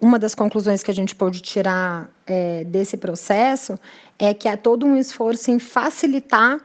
uma das conclusões que a gente pôde tirar é, desse processo é que há todo um esforço em facilitar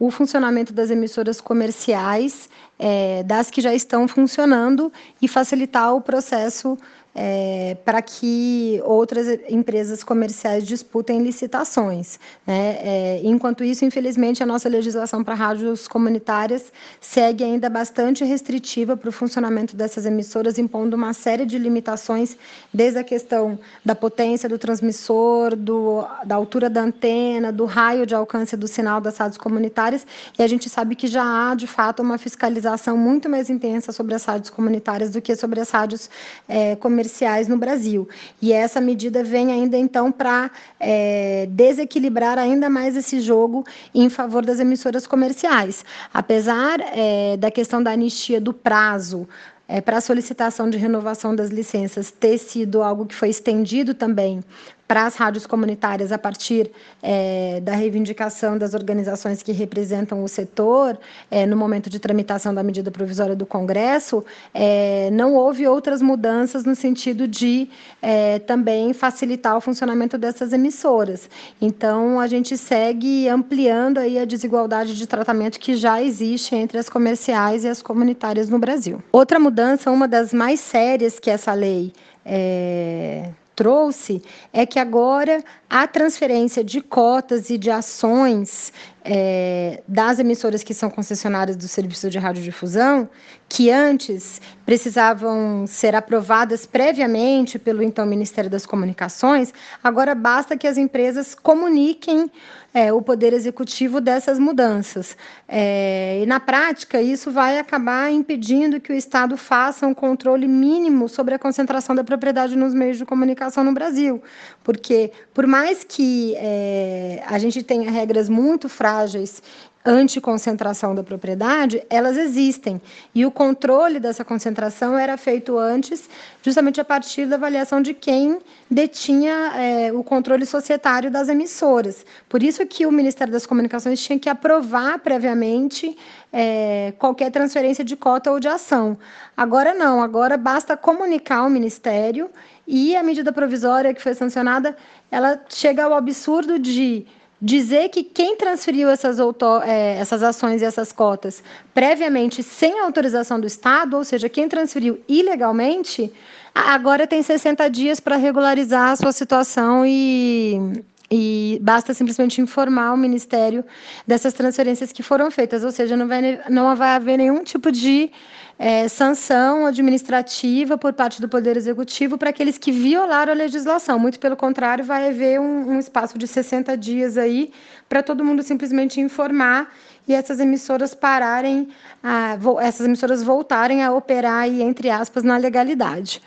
o funcionamento das emissoras comerciais, é, das que já estão funcionando, e facilitar o processo é, para que outras empresas comerciais disputem licitações. Né? É, enquanto isso, infelizmente, a nossa legislação para rádios comunitárias segue ainda bastante restritiva para o funcionamento dessas emissoras, impondo uma série de limitações, desde a questão da potência do transmissor, do, da altura da antena, do raio de alcance do sinal das rádios comunitárias, e a gente sabe que já há, de fato, uma fiscalização muito mais intensa sobre as rádios comunitárias do que sobre as rádios é, comerciais comerciais no Brasil. E essa medida vem ainda então para é, desequilibrar ainda mais esse jogo em favor das emissoras comerciais. Apesar é, da questão da anistia do prazo. É, para a solicitação de renovação das licenças ter sido algo que foi estendido também para as rádios comunitárias a partir é, da reivindicação das organizações que representam o setor é, no momento de tramitação da medida provisória do Congresso, é, não houve outras mudanças no sentido de é, também facilitar o funcionamento dessas emissoras. Então a gente segue ampliando aí a desigualdade de tratamento que já existe entre as comerciais e as comunitárias no Brasil. Outra mudança, uma das mais sérias que essa lei é, trouxe é que agora a transferência de cotas e de ações é, das emissoras que são concessionárias do serviço de radiodifusão, que antes precisavam ser aprovadas previamente pelo então Ministério das Comunicações, agora basta que as empresas comuniquem é, o Poder Executivo dessas mudanças. É, e na prática, isso vai acabar impedindo que o Estado faça um controle mínimo sobre a concentração da propriedade nos meios de comunicação educação no Brasil, porque por mais que é, a gente tenha regras muito frágeis anticoncentração da propriedade, elas existem. E o controle dessa concentração era feito antes, justamente a partir da avaliação de quem detinha é, o controle societário das emissoras. Por isso que o Ministério das Comunicações tinha que aprovar previamente é, qualquer transferência de cota ou de ação. Agora não, agora basta comunicar ao Ministério e a medida provisória que foi sancionada, ela chega ao absurdo de Dizer que quem transferiu essas, é, essas ações e essas cotas previamente sem autorização do Estado, ou seja, quem transferiu ilegalmente, agora tem 60 dias para regularizar a sua situação e e basta simplesmente informar o Ministério dessas transferências que foram feitas, ou seja, não vai, não vai haver nenhum tipo de é, sanção administrativa por parte do Poder Executivo para aqueles que violaram a legislação. Muito pelo contrário, vai haver um, um espaço de 60 dias aí para todo mundo simplesmente informar e essas emissoras pararem, a, essas emissoras voltarem a operar e entre aspas, na legalidade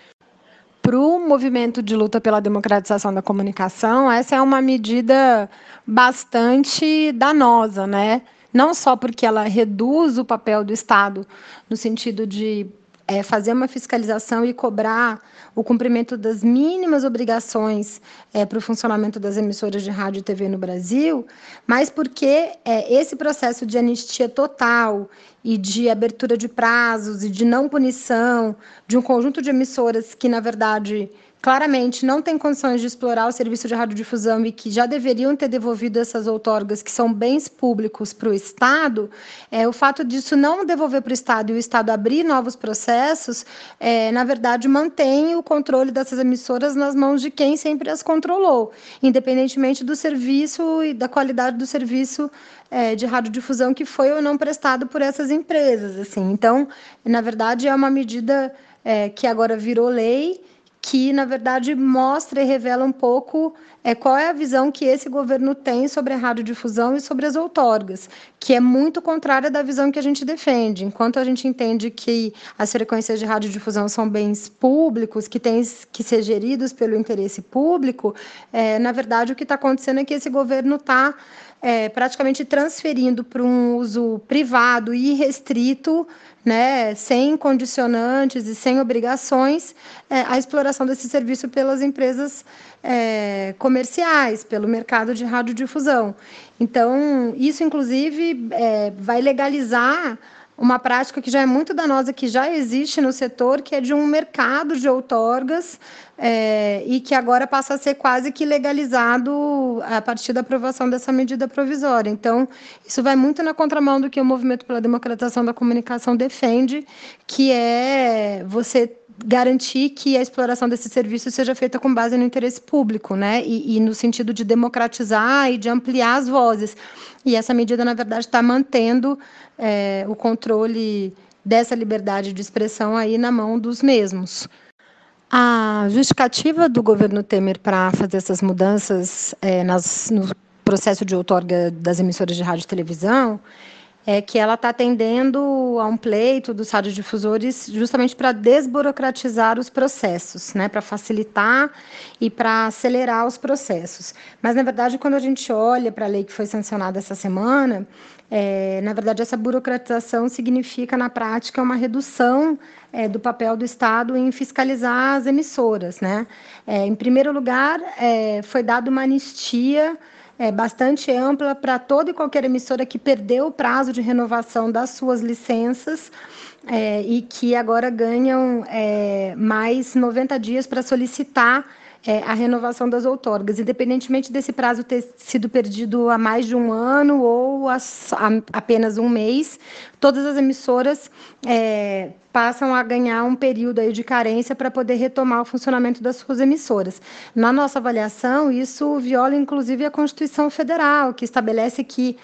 para o movimento de luta pela democratização da comunicação, essa é uma medida bastante danosa, né? Não só porque ela reduz o papel do Estado no sentido de é, fazer uma fiscalização e cobrar o cumprimento das mínimas obrigações é, para o funcionamento das emissoras de rádio e TV no Brasil, mas porque é, esse processo de anistia total e de abertura de prazos e de não punição de um conjunto de emissoras que, na verdade, claramente não tem condições de explorar o serviço de radiodifusão e que já deveriam ter devolvido essas outorgas, que são bens públicos, para o Estado, é, o fato disso não devolver para o Estado e o Estado abrir novos processos, é, na verdade, mantém o controle dessas emissoras nas mãos de quem sempre as controlou, independentemente do serviço e da qualidade do serviço é, de radiodifusão que foi ou não prestado por essas empresas. assim. Então, na verdade, é uma medida é, que agora virou lei que na verdade mostra e revela um pouco é qual é a visão que esse governo tem sobre a radiodifusão e sobre as outorgas, que é muito contrária da visão que a gente defende. Enquanto a gente entende que as frequências de radiodifusão são bens públicos, que têm que ser geridos pelo interesse público, é, na verdade o que está acontecendo é que esse governo está é, praticamente transferindo para um uso privado e restrito, né, sem condicionantes e sem obrigações, é, a exploração desse serviço pelas empresas comerciais é, comerciais, pelo mercado de radiodifusão. Então, isso, inclusive, é, vai legalizar uma prática que já é muito danosa, que já existe no setor, que é de um mercado de outorgas é, e que agora passa a ser quase que legalizado a partir da aprovação dessa medida provisória. Então, isso vai muito na contramão do que o Movimento pela Democratização da Comunicação defende, que é você garantir que a exploração desse serviço seja feita com base no interesse público, né? E, e no sentido de democratizar e de ampliar as vozes. E essa medida, na verdade, está mantendo é, o controle dessa liberdade de expressão aí na mão dos mesmos. A justificativa do governo Temer para fazer essas mudanças é, nas, no processo de outorga das emissoras de rádio e televisão é que ela está atendendo a um pleito dos radiodifusores justamente para desburocratizar os processos, né, para facilitar e para acelerar os processos. Mas, na verdade, quando a gente olha para a lei que foi sancionada essa semana, é, na verdade, essa burocratização significa, na prática, uma redução é, do papel do Estado em fiscalizar as emissoras. Né? É, em primeiro lugar, foi dada uma anistia é, bastante ampla para toda e qualquer emissora que perdeu o prazo de renovação das suas licenças é, e que agora ganham é, mais 90 dias para solicitar é, a renovação das outorgas, independentemente desse prazo ter sido perdido há mais de um ano ou a, a, apenas um mês, todas as emissoras é, passam a ganhar um período aí de carência para poder retomar o funcionamento das suas emissoras. Na nossa avaliação, isso viola inclusive a Constituição Federal, que estabelece que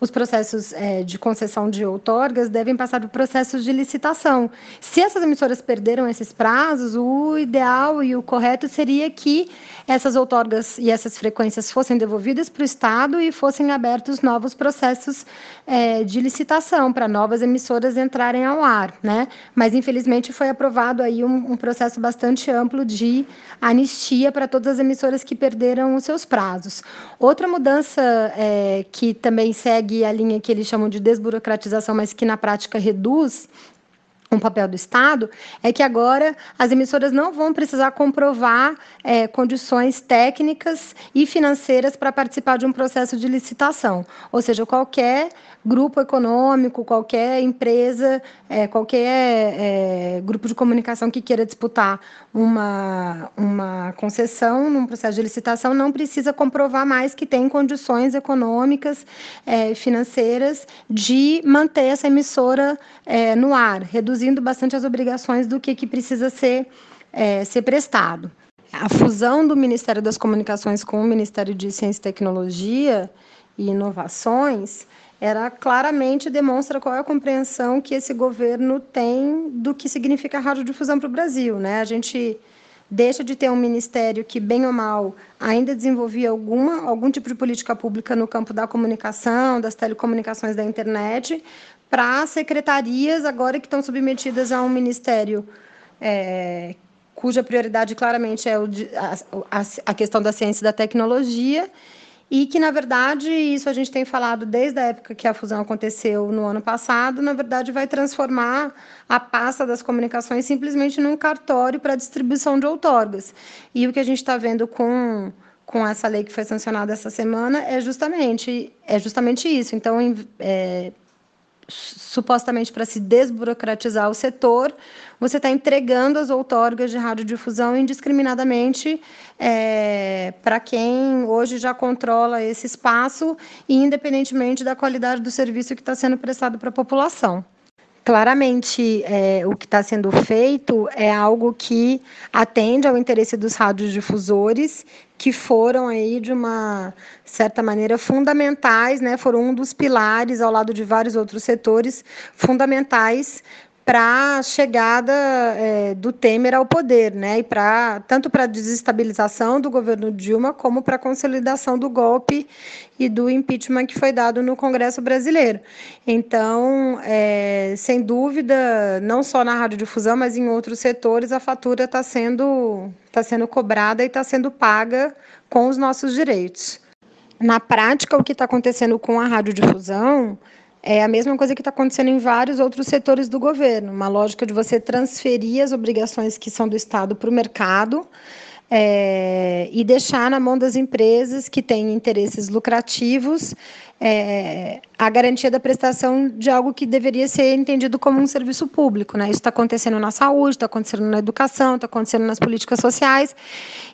os processos é, de concessão de outorgas devem passar por processos de licitação. Se essas emissoras perderam esses prazos, o ideal e o correto seria que essas outorgas e essas frequências fossem devolvidas para o Estado e fossem abertos novos processos é, de licitação para novas emissoras entrarem ao ar, né? Mas infelizmente foi aprovado aí um, um processo bastante amplo de anistia para todas as emissoras que perderam os seus prazos. Outra mudança é, que também segue segue a linha que eles chamam de desburocratização, mas que na prática reduz um papel do Estado, é que agora as emissoras não vão precisar comprovar é, condições técnicas e financeiras para participar de um processo de licitação. Ou seja, qualquer grupo econômico, qualquer empresa, é, qualquer é, grupo de comunicação que queira disputar uma, uma concessão num processo de licitação não precisa comprovar mais que tem condições econômicas, é, financeiras de manter essa emissora é, no ar, reduzir reduzindo bastante as obrigações do que, que precisa ser, é, ser prestado. A fusão do Ministério das Comunicações com o Ministério de Ciência e Tecnologia e Inovações era claramente demonstra qual é a compreensão que esse governo tem do que significa radiodifusão para o Brasil. Né? A gente deixa de ter um ministério que, bem ou mal, ainda desenvolvia alguma, algum tipo de política pública no campo da comunicação, das telecomunicações, da internet, para secretarias agora que estão submetidas a um ministério é, cuja prioridade claramente é o, a, a, a questão da ciência e da tecnologia, e que, na verdade, isso a gente tem falado desde a época que a fusão aconteceu no ano passado, na verdade, vai transformar a pasta das comunicações simplesmente num cartório para distribuição de outorgas. E o que a gente está vendo com com essa lei que foi sancionada essa semana é justamente é justamente isso. Então, é, supostamente para se desburocratizar o setor, você está entregando as outorgas de radiodifusão indiscriminadamente é, para quem hoje já controla esse espaço e independentemente da qualidade do serviço que está sendo prestado para a população. Claramente, é, o que está sendo feito é algo que atende ao interesse dos radiodifusores, que foram aí de uma certa maneira fundamentais, né? Foram um dos pilares ao lado de vários outros setores fundamentais para a chegada é, do Temer ao poder, né? E para tanto para a desestabilização do governo Dilma como para a consolidação do golpe e do impeachment que foi dado no Congresso brasileiro. Então, é, sem dúvida, não só na radiodifusão, mas em outros setores, a fatura está sendo está sendo cobrada e está sendo paga com os nossos direitos. Na prática, o que está acontecendo com a radiodifusão é a mesma coisa que está acontecendo em vários outros setores do governo, uma lógica de você transferir as obrigações que são do Estado para o mercado é, e deixar na mão das empresas que têm interesses lucrativos é, a garantia da prestação de algo que deveria ser entendido como um serviço público. Né? Isso está acontecendo na saúde, está acontecendo na educação, está acontecendo nas políticas sociais.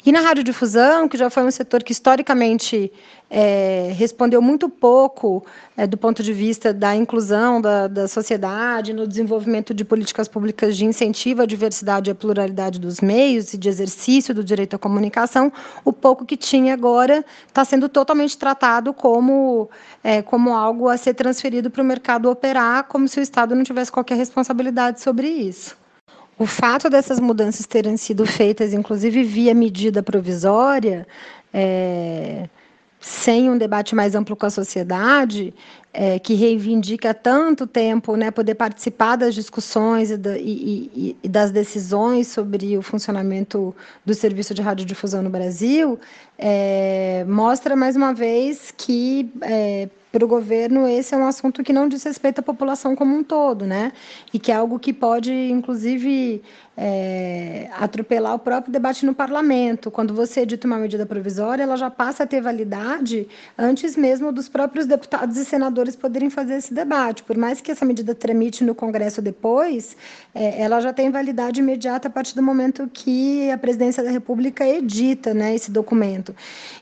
E na radiodifusão, que já foi um setor que historicamente é, respondeu muito pouco é, do ponto de vista da inclusão da, da sociedade, no desenvolvimento de políticas públicas de incentivo à diversidade e à pluralidade dos meios e de exercício do direito à comunicação, o pouco que tinha agora está sendo totalmente tratado como, é, como algo a ser transferido para o mercado operar, como se o Estado não tivesse qualquer responsabilidade sobre isso. O fato dessas mudanças terem sido feitas, inclusive via medida provisória, é, sem um debate mais amplo com a sociedade, é, que reivindica tanto tempo né, poder participar das discussões e, da, e, e, das decisões sobre o funcionamento do serviço de radiodifusão no Brasil, é, mostra mais uma vez que é, para o governo esse é um assunto que não diz respeito à população como um todo, né? E que é algo que pode, inclusive, é, atropelar o próprio debate no parlamento. Quando você edita uma medida provisória, ela já passa a ter validade antes mesmo dos próprios deputados e senadores poderem fazer esse debate. Por mais que essa medida tramite no Congresso depois, é, ela já tem validade imediata a partir do momento que a presidência da República edita né, esse documento.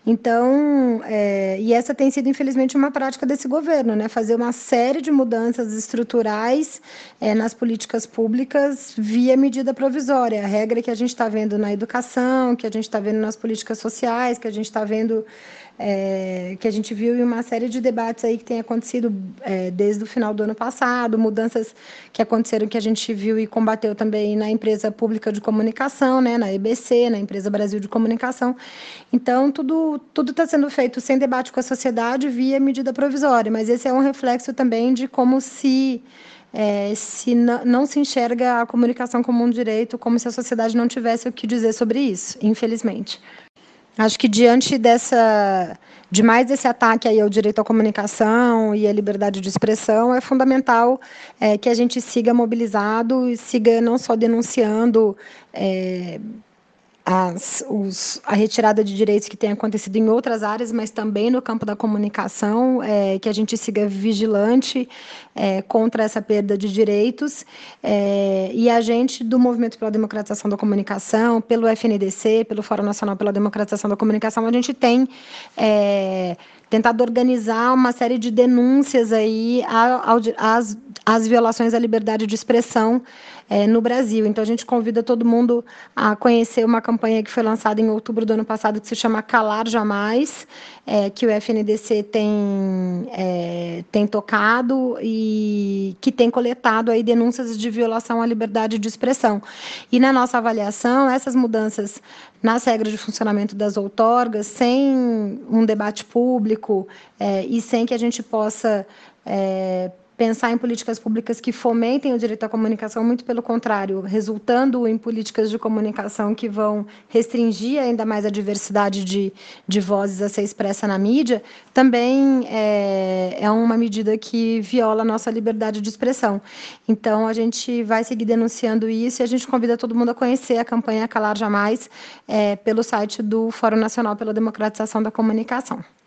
Então, é, e essa tem sido, infelizmente, uma prática desse governo, né? Fazer uma série de mudanças estruturais é, nas políticas públicas via medida provisória. A regra que a gente está vendo na educação, que a gente está vendo nas políticas sociais, que a gente está vendo é, que a gente viu em uma série de debates aí que tem acontecido é, desde o final do ano passado, mudanças que aconteceram que a gente viu e combateu também na empresa pública de comunicação, né, na EBC, na empresa Brasil de Comunicação. Então tudo tudo está sendo feito sem debate com a sociedade via medida provisória, mas esse é um reflexo também de como se é, se não, não se enxerga a comunicação como um direito, como se a sociedade não tivesse o que dizer sobre isso, infelizmente. Acho que diante dessa, de mais desse ataque aí ao direito à comunicação e à liberdade de expressão, é fundamental é, que a gente siga mobilizado e siga não só denunciando é, as, os, a retirada de direitos que tem acontecido em outras áreas, mas também no campo da comunicação, é, que a gente siga vigilante é, contra essa perda de direitos. É, e a gente, do Movimento pela Democratização da Comunicação, pelo FNDC, pelo Fórum Nacional pela Democratização da Comunicação, a gente tem é, tentado organizar uma série de denúncias aí às violações à liberdade de expressão é, no Brasil. Então a gente convida todo mundo a conhecer uma campanha que foi lançada em outubro do ano passado, que se chama Calar Jamais, é, que o FNDC tem, é, tem tocado e que tem coletado aí denúncias de violação à liberdade de expressão. E na nossa avaliação, essas mudanças nas regras de funcionamento das outorgas, sem um debate público é, e sem que a gente possa é, pensar em políticas públicas que fomentem o direito à comunicação, muito pelo contrário, resultando em políticas de comunicação que vão restringir ainda mais a diversidade de, de vozes a ser expressa na mídia, também é, é uma medida que viola a nossa liberdade de expressão. Então, a gente vai seguir denunciando isso e a gente convida todo mundo a conhecer a campanha Calar Jamais é, pelo site do Fórum Nacional pela Democratização da Comunicação.